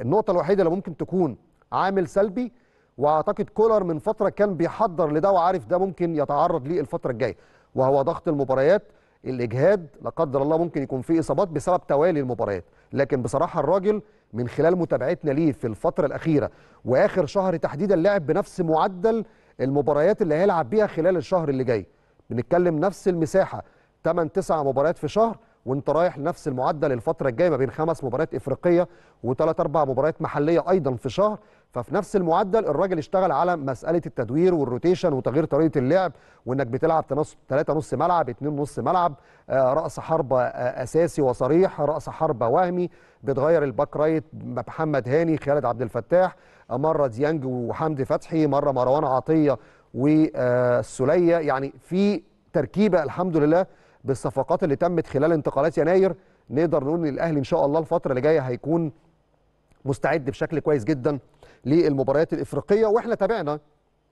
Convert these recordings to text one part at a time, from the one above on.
النقطه الوحيده اللي ممكن تكون عامل سلبي واعتقد كولر من فتره كان بيحضر لده وعارف ده ممكن يتعرض ليه الفتره الجايه وهو ضغط المباريات الاجهاد لا قدر الله ممكن يكون فيه اصابات بسبب توالي المباريات لكن بصراحه الراجل من خلال متابعتنا ليه في الفتره الاخيره واخر شهر تحديدا لعب بنفس معدل المباريات اللي هيلعب بيها خلال الشهر اللي جاي بنتكلم نفس المساحه 8 9 مباريات في شهر وانت رايح لنفس المعدل الفتره الجايه ما بين خمس مباريات افريقيه وثلاث اربع مباريات محليه ايضا في شهر ففي نفس المعدل الراجل اشتغل على مساله التدوير والروتيشن وتغيير طريقه اللعب وانك بتلعب ثلاثه نص ملعب اتنين نص ملعب آه، راس حربه آه، اساسي وصريح راس حربه وهمي بتغير الباك رايت محمد هاني خالد عبد الفتاح مره ديانج وحمدي فتحي مره مروان عطيه والسوليه آه، يعني في تركيبه الحمد لله بالصفقات اللي تمت خلال انتقالات يناير نقدر نقول ان الاهلي ان شاء الله الفتره اللي جايه هيكون مستعد بشكل كويس جدا للمباريات الافريقيه واحنا تابعنا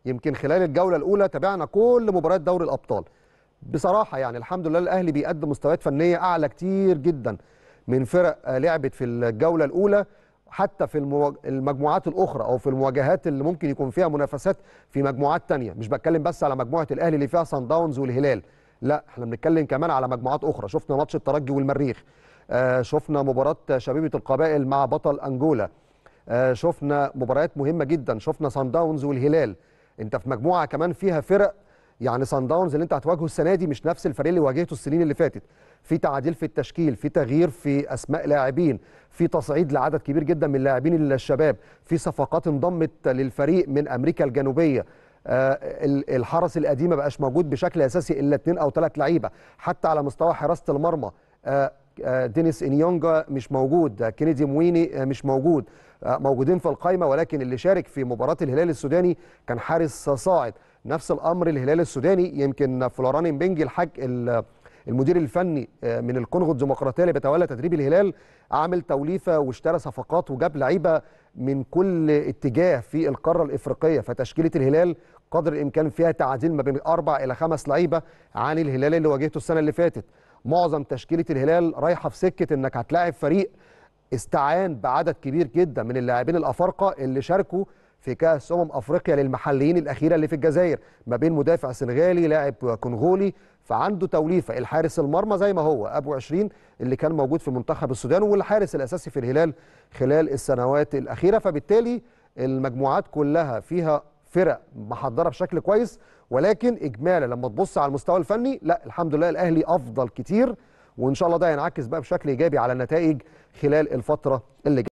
يمكن خلال الجوله الاولى تابعنا كل مباريات دوري الابطال بصراحه يعني الحمد لله الاهلي بيقدم مستويات فنيه اعلى كتير جدا من فرق لعبت في الجوله الاولى حتى في المجموعات الاخرى او في المواجهات اللي ممكن يكون فيها منافسات في مجموعات تانية مش بتكلم بس على مجموعه الاهلي اللي فيها سان داونز والهلال لا احنا بنتكلم كمان على مجموعات اخرى شفنا ماتش الترجي والمريخ آه شفنا مباراه شبيبه القبائل مع بطل انجولا آه شفنا مباريات مهمه جدا شفنا سان داونز والهلال انت في مجموعه كمان فيها فرق يعني سان داونز اللي انت هتواجهه السنه دي مش نفس الفريق اللي واجهته السنين اللي فاتت في تعديل في التشكيل في تغيير في اسماء لاعبين في تصعيد لعدد كبير جدا من اللاعبين الشباب في صفقات انضمت للفريق من امريكا الجنوبيه آه، الحرس القديمه بقاش موجود بشكل اساسي الا اثنين او ثلاث لعيبه حتى على مستوى حراسه المرمى آه، آه، دينيس انيونجا مش موجود كينيدي مويني مش موجود موجودين في القائمه ولكن اللي شارك في مباراه الهلال السوداني كان حارس صاعد نفس الامر الهلال السوداني يمكن فلوران بنجي الحاج المدير الفني آه، من الكونغو الديمقراطيه اللي بيتولى تدريب الهلال عامل توليفه واشترى صفقات وجاب لعيبه من كل اتجاه في القاره الافريقيه فتشكيله الهلال قدر الامكان فيها تعديل ما بين اربع الى خمس لعيبه عن الهلال اللي واجهته السنه اللي فاتت معظم تشكيله الهلال رايحه في سكه انك هتلاعب فريق استعان بعدد كبير جدا من اللاعبين الافارقه اللي شاركوا في كاس امم افريقيا للمحليين الاخيره اللي في الجزائر ما بين مدافع سنغالي لاعب كونغولي فعنده توليفه الحارس المرمى زي ما هو ابو 20 اللي كان موجود في منتخب السودان والحارس الاساسي في الهلال خلال السنوات الاخيره فبالتالي المجموعات كلها فيها فرق محضره بشكل كويس ولكن اجمالا لما تبص على المستوى الفني لا الحمد لله الاهلي افضل كتير وان شاء الله ده ينعكس بقى بشكل ايجابي على النتائج خلال الفتره اللي جايه